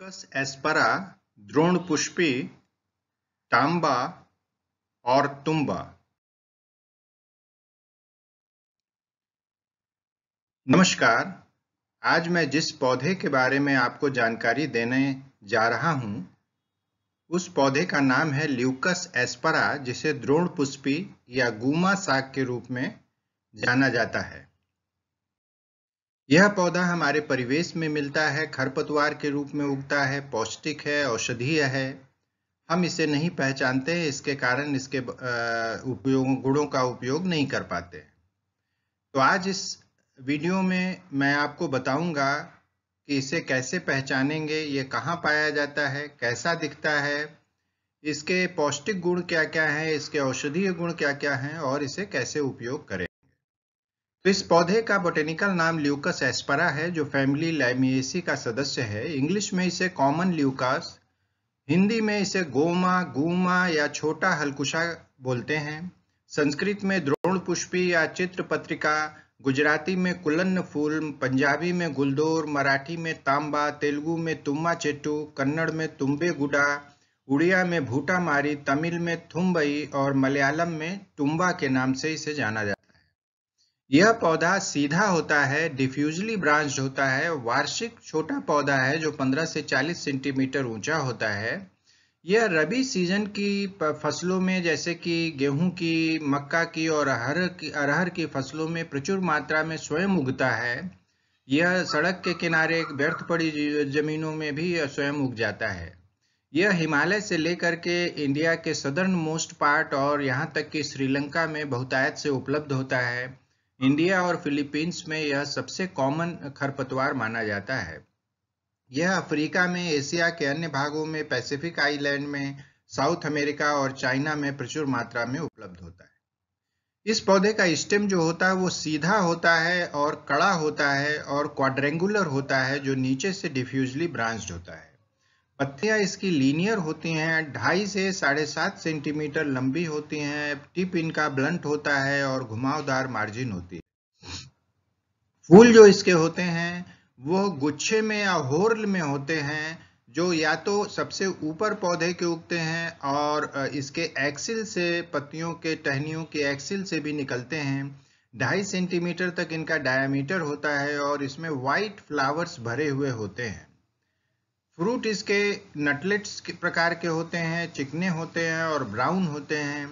कस एस्परा द्रोण पुष्पी तांबा और तुम्बा नमस्कार आज मैं जिस पौधे के बारे में आपको जानकारी देने जा रहा हूं उस पौधे का नाम है ल्यूकस एस्परा जिसे द्रोण पुष्पी या गुमा साग के रूप में जाना जाता है यह पौधा हमारे परिवेश में मिलता है खरपतवार के रूप में उगता है पौष्टिक है औषधीय है हम इसे नहीं पहचानते इसके कारण इसके उपयोग गुणों का उपयोग नहीं कर पाते तो आज इस वीडियो में मैं आपको बताऊंगा कि इसे कैसे पहचानेंगे ये कहाँ पाया जाता है कैसा दिखता है इसके पौष्टिक गुण क्या क्या हैं इसके औषधीय गुण क्या क्या हैं और इसे कैसे उपयोग करें तो इस पौधे का बोटेनिकल नाम ल्यूकस एस्परा है जो फैमिली लैमिएसी का सदस्य है इंग्लिश में इसे कॉमन ल्यूकास हिंदी में इसे गोमा गुमा या छोटा हलकुशा बोलते हैं संस्कृत में द्रोण पुष्पी या चित्र पत्रिका गुजराती में कुलन्न फूल पंजाबी में गुलदोर मराठी में तांबा तेलुगु में तुम्मा चेट्टू कन्नड़ में तुम्बे गुडा उड़िया में भूटामारी तमिल में थुम्बई और मलयालम में तुम्बा के नाम से इसे जाना जाता है यह पौधा सीधा होता है डिफ्यूजली ब्रांच होता है वार्षिक छोटा पौधा है जो 15 से 40 सेंटीमीटर ऊंचा होता है यह रबी सीजन की फसलों में जैसे कि गेहूं की मक्का की और अरहर की अरहर की फसलों में प्रचुर मात्रा में स्वयं उगता है यह सड़क के किनारे व्यर्थ पड़ी जमीनों में भी स्वयं उग जाता है यह हिमालय से लेकर के इंडिया के सदर्न मोस्ट पार्ट और यहाँ तक कि श्रीलंका में बहुतायत से उपलब्ध होता है इंडिया और फिलीपींस में यह सबसे कॉमन खरपतवार माना जाता है यह अफ्रीका में एशिया के अन्य भागों में पैसिफिक आइलैंड में साउथ अमेरिका और चाइना में प्रचुर मात्रा में उपलब्ध होता है इस पौधे का स्टेम जो होता है वो सीधा होता है और कड़ा होता है और क्वाड्रेंगुलर होता है जो नीचे से डिफ्यूजली ब्रांच होता है पत्तियां इसकी लीनियर होती हैं ढाई से साढ़े सात सेंटीमीटर लंबी होती हैं टिप इनका ब्लंट होता है और घुमावदार मार्जिन होती है फूल जो इसके होते हैं वो गुच्छे में या होर्ल में होते हैं जो या तो सबसे ऊपर पौधे के उगते हैं और इसके एक्सिल से पत्तियों के टहनियों के एक्सिल से भी निकलते हैं ढाई सेंटीमीटर तक इनका डायामीटर होता है और इसमें वाइट फ्लावर्स भरे हुए होते हैं फ्रूट इसके नटलेट्स के प्रकार के होते हैं चिकने होते हैं और ब्राउन होते हैं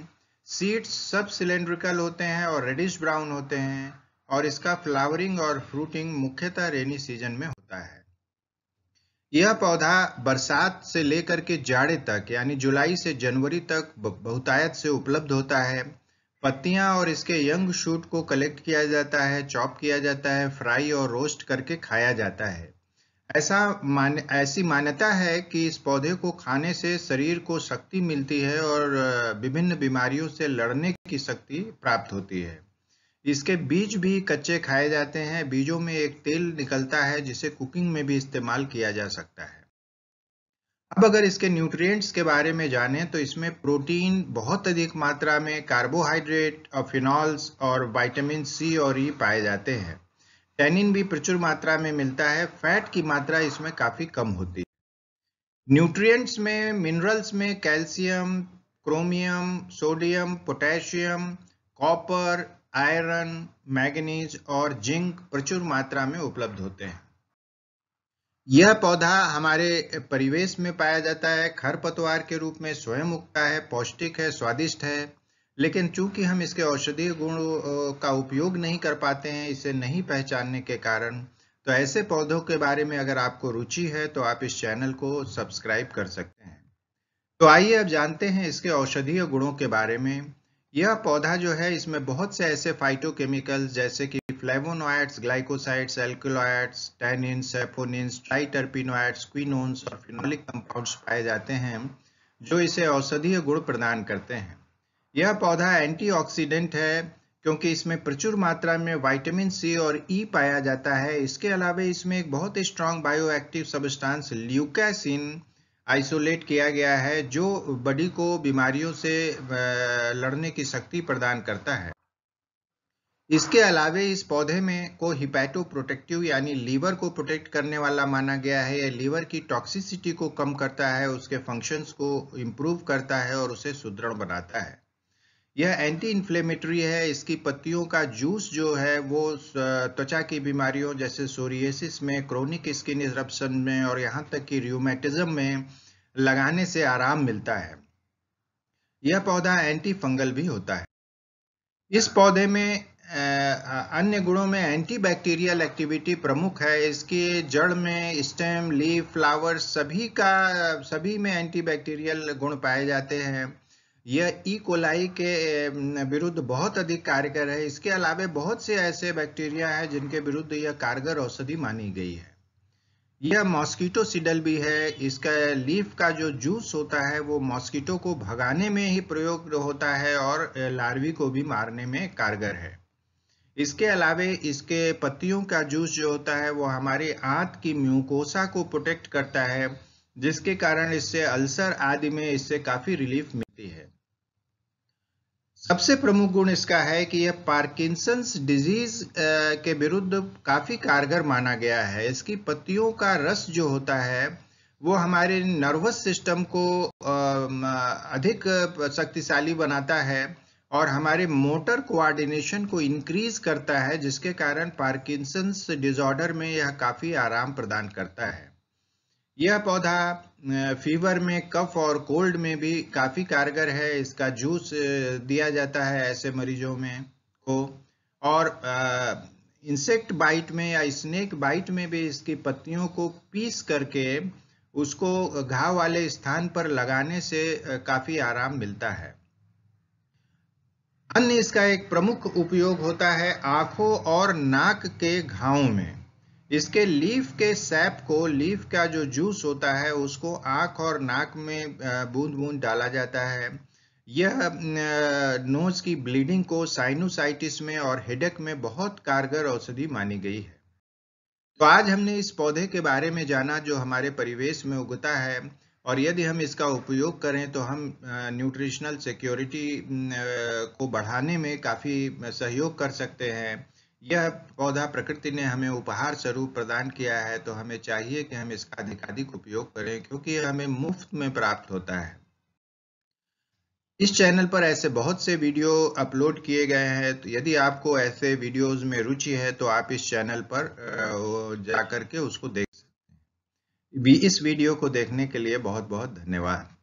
सीड्स सब सिलेंड्रिकल होते हैं और रेडिश ब्राउन होते हैं और इसका फ्लावरिंग और फ्रूटिंग मुख्यतः रेनी सीजन में होता है यह पौधा बरसात से लेकर के जाड़े तक यानी जुलाई से जनवरी तक बहुतायत से उपलब्ध होता है पत्तियां और इसके यंग शूट को कलेक्ट किया जाता है चॉप किया जाता है फ्राई और रोस्ट करके खाया जाता है ऐसा मान ऐसी मान्यता है कि इस पौधे को खाने से शरीर को शक्ति मिलती है और विभिन्न बीमारियों से लड़ने की शक्ति प्राप्त होती है इसके बीज भी कच्चे खाए जाते हैं बीजों में एक तेल निकलता है जिसे कुकिंग में भी इस्तेमाल किया जा सकता है अब अगर इसके न्यूट्रिएंट्स के बारे में जानें तो इसमें प्रोटीन बहुत अधिक मात्रा में कार्बोहाइड्रेट और फिनॉल्स और वाइटामिन सी और ई पाए जाते हैं टैनिन भी प्रचुर मात्रा में मिलता है फैट की मात्रा इसमें काफ़ी कम होती है न्यूट्रिएंट्स में मिनरल्स में calcium chromium sodium potassium copper iron manganese और जिंक प्रचुर मात्रा में उपलब्ध होते हैं यह पौधा हमारे परिवेश में पाया जाता है खरपतवार के रूप में स्वयं उगता है पौष्टिक है स्वादिष्ट है लेकिन चूंकि हम इसके औषधीय गुण का उपयोग नहीं कर पाते हैं इसे नहीं पहचानने के कारण तो ऐसे पौधों के बारे में अगर आपको रुचि है तो आप इस चैनल को सब्सक्राइब कर सकते हैं तो आइए अब जानते हैं इसके औषधीय गुणों के बारे में यह पौधा जो है इसमें बहुत से ऐसे फाइटोकेमिकल्स जैसे कि flavonoids glycosides alkaloids tannins saponins triterpenoids quinones और फिनोलिक कंपाउंड्स पाए जाते हैं जो इसे औषधीय गुण प्रदान करते हैं यह पौधा एंटीऑक्सीडेंट है क्योंकि इसमें प्रचुर मात्रा में विटामिन सी और ई e पाया जाता है इसके अलावा इसमें एक बहुत ही strong bioactive substance leucasin isolate किया गया है जो बॉडी को बीमारियों से लड़ने की शक्ति प्रदान करता है इसके अलावे इस पौधे में को हिपैटो प्रोटेक्टिव यानी लीवर को प्रोटेक्ट करने वाला माना गया है यह लीवर की टॉक्सिसिटी को कम करता है उसके फंक्शंस को इम्प्रूव करता है और उसे सुदृढ़ बनाता है यह एंटी इन्फ्लेमेटरी है इसकी पत्तियों का जूस जो है वो त्वचा की बीमारियों जैसे सोरिएसिस में क्रोनिक स्किन इजरप्शन में और यहाँ तक कि र्यूमेटिज्म में लगाने से आराम मिलता है यह पौधा एंटी फंगल भी होता है इस पौधे में अन्य गुणों में एंटीबैक्टीरियल एक्टिविटी प्रमुख है इसकी जड़ में स्टेम लीफ फ्लावर सभी का सभी में एंटीबैक्टीरियल गुण पाए जाते हैं यह ई e. कोलाई के विरुद्ध बहुत अधिक कारगर है इसके अलावा बहुत से ऐसे बैक्टीरिया हैं जिनके विरुद्ध यह कारगर औषधि मानी गई है यह मॉस्किटो सिडल भी है इसका लीफ का जो जूस होता है वो मॉस्किटो को भगाने में ही प्रयोग होता है और लार्वी को भी मारने में कारगर है इसके अलावे इसके पत्तियों का जूस जो होता है वो हमारी आंत की म्यूकोसा को प्रोटेक्ट करता है जिसके कारण इससे अल्सर आदि में इससे काफ़ी रिलीफ सबसे प्रमुख गुण इसका है कि यह पार्किंसंस डिजीज के विरुद्ध काफ़ी कारगर माना गया है इसकी पत्तियों का रस जो होता है वो हमारे नर्वस सिस्टम को अधिक शक्तिशाली बनाता है और हमारे मोटर कोऑर्डिनेशन को इंक्रीज करता है जिसके कारण पार्किंसंस डिजॉर्डर में यह काफ़ी आराम प्रदान करता है यह पौधा फीवर में कफ और कोल्ड में भी काफ़ी कारगर है इसका जूस दिया जाता है ऐसे मरीजों में को और इंसेक्ट बाइट में या स्नेक बाइट में भी इसकी पत्तियों को पीस करके उसको घाव वाले स्थान पर लगाने से काफ़ी आराम मिलता है अन्य इसका एक प्रमुख उपयोग होता है आंखों और नाक के घावों में इसके लीफ के सैप को लीफ का जो जूस होता है उसको आँख और नाक में बूंद बूंद डाला जाता है यह नोज की ब्लीडिंग को साइनोसाइटिस में और हेडक में बहुत कारगर औषधि मानी गई है तो आज हमने इस पौधे के बारे में जाना जो हमारे परिवेश में उगता है और यदि हम इसका उपयोग करें तो हम न्यूट्रिशनल सिक्योरिटी को बढ़ाने में काफ़ी सहयोग कर सकते हैं यह पौधा प्रकृति ने हमें उपहार स्वरूप प्रदान किया है तो हमें चाहिए कि हम इसका अधिकाधिक उपयोग करें क्योंकि हमें मुफ्त में प्राप्त होता है इस चैनल पर ऐसे बहुत से वीडियो अपलोड किए गए हैं तो यदि आपको ऐसे वीडियोस में रुचि है तो आप इस चैनल पर जा करके उसको देख सकते हैं इस वीडियो को देखने के लिए बहुत बहुत धन्यवाद